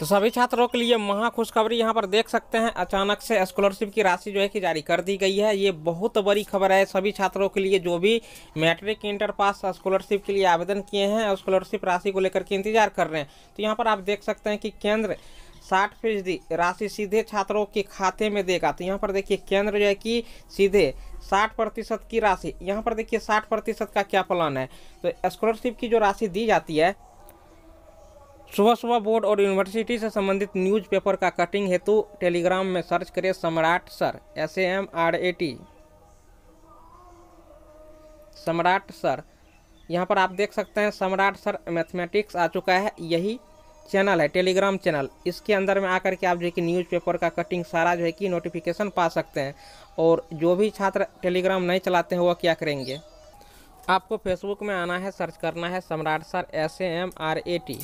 तो सभी छात्रों के लिए महा खुशखबरी यहाँ पर देख सकते हैं अचानक से स्कॉलरशिप की राशि जो है कि जारी कर दी गई है ये बहुत बड़ी खबर है सभी छात्रों के लिए जो भी मैट्रिक इंटर पास स्कॉलरशिप के लिए आवेदन किए हैं स्कॉलरशिप राशि को लेकर के इंतजार कर रहे हैं तो यहाँ पर आप देख सकते हैं कि केंद्र साठ फीसदी राशि सीधे छात्रों के खाते में देगा तो यहाँ पर देखिए केंद्र जो है कि सीधे साठ प्रतिशत की राशि यहाँ पर देखिए साठ प्रतिशत का क्या प्लान है तो स्कॉलरशिप की जो राशि दी जाती है सुबह सुबह बोर्ड और यूनिवर्सिटी से संबंधित न्यूज़पेपर का कटिंग हेतु टेलीग्राम में सर्च करें Samrat sir S A M R A T Samrat sir यहाँ पर आप देख सकते हैं सम्राट सर मैथमेटिक्स आ चुका है यही चैनल है टेलीग्राम चैनल इसके अंदर में आकर के आप जो है कि न्यूज़पेपर का कटिंग सारा जो है कि नोटिफिकेशन पा सकते हैं और जो भी छात्र टेलीग्राम नहीं चलाते हैं वह क्या करेंगे आपको फेसबुक में आना है सर्च करना है Samrat sir S A M R A T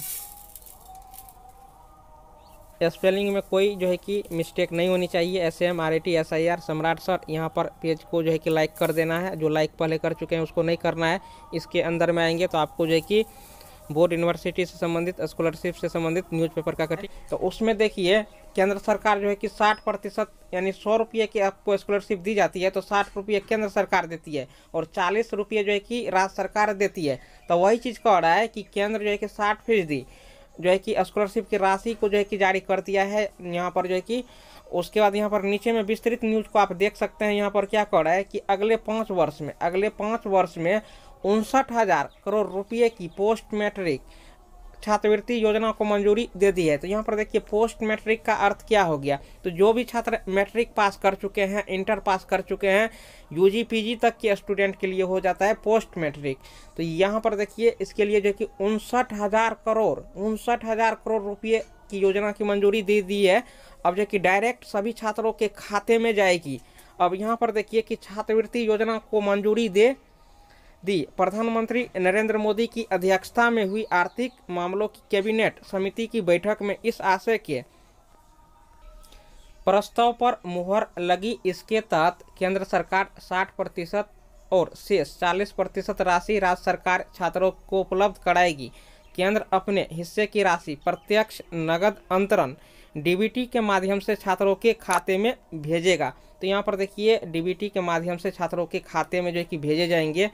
spelling में कोई जो है कि मिस्टेक नहीं होनी चाहिए S M R A T S I R Samrat sir यहाँ पर पेज को जो है कि लाइक कर देना है जो लाइक पहले कर चुके हैं उसको नहीं करना है इसके अंदर में आएंगे तो आपको जो है कि बोर्ड यूनिवर्सिटी से संबंधित स्कॉलरशिप से संबंधित न्यूज़पेपर का कटिंग तो उसमें देखिए केंद्र सरकार जो है कि साठ प्रतिशत यानी सौ रुपये की आपको स्कॉलरशिप दी जाती है तो साठ रुपये केंद्र सरकार देती है और चालीस रुपये जो है कि राज्य सरकार देती है तो वही चीज़ कह रहा है कि केंद्र जो है कि साठ फीसदी जो है कि स्कॉलरशिप की राशि को जो है कि जारी कर दिया है यहाँ पर जो है कि उसके बाद यहाँ पर नीचे में विस्तृत न्यूज को आप देख सकते हैं यहाँ पर क्या कर रहा है कि अगले पाँच वर्ष में अगले पाँच वर्ष में उनसठ हज़ार करोड़ रुपये की पोस्ट मैट्रिक छात्रवृत्ति योजना को मंजूरी दे दी है तो यहाँ पर देखिए पोस्ट मैट्रिक का अर्थ क्या हो गया तो जो भी छात्र मैट्रिक पास कर चुके हैं इंटर पास कर चुके हैं यूजी पीजी तक के स्टूडेंट के लिए हो जाता है पोस्ट मैट्रिक तो यहाँ पर देखिए इसके लिए जो कि उनसठ हज़ार करोड़ उनसठ हज़ार करोड़ रुपये की योजना की मंजूरी दे दी है अब जो कि डायरेक्ट सभी छात्रों के खाते में जाएगी अब यहाँ पर देखिए कि छात्रवृत्ति योजना को मंजूरी दे दी प्रधानमंत्री नरेंद्र मोदी की अध्यक्षता में हुई आर्थिक मामलों की कैबिनेट समिति की बैठक में इस आशय के प्रस्ताव पर मुहर लगी इसके तहत केंद्र सरकार 60 प्रतिशत और शेष 40 प्रतिशत राशि राज्य सरकार छात्रों को उपलब्ध कराएगी केंद्र अपने हिस्से की राशि प्रत्यक्ष नगद अंतरण डीबीटी के माध्यम से छात्रों के खाते में भेजेगा तो यहाँ पर देखिए डीबीटी के माध्यम से छात्रों के खाते में जो है कि भेजे जाएंगे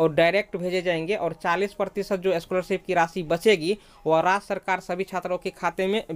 और डायरेक्ट भेजे जाएंगे और चालीस प्रतिशत जो स्कॉलरशिप की राशि बचेगी वह राज्य सरकार सभी छात्रों के खाते में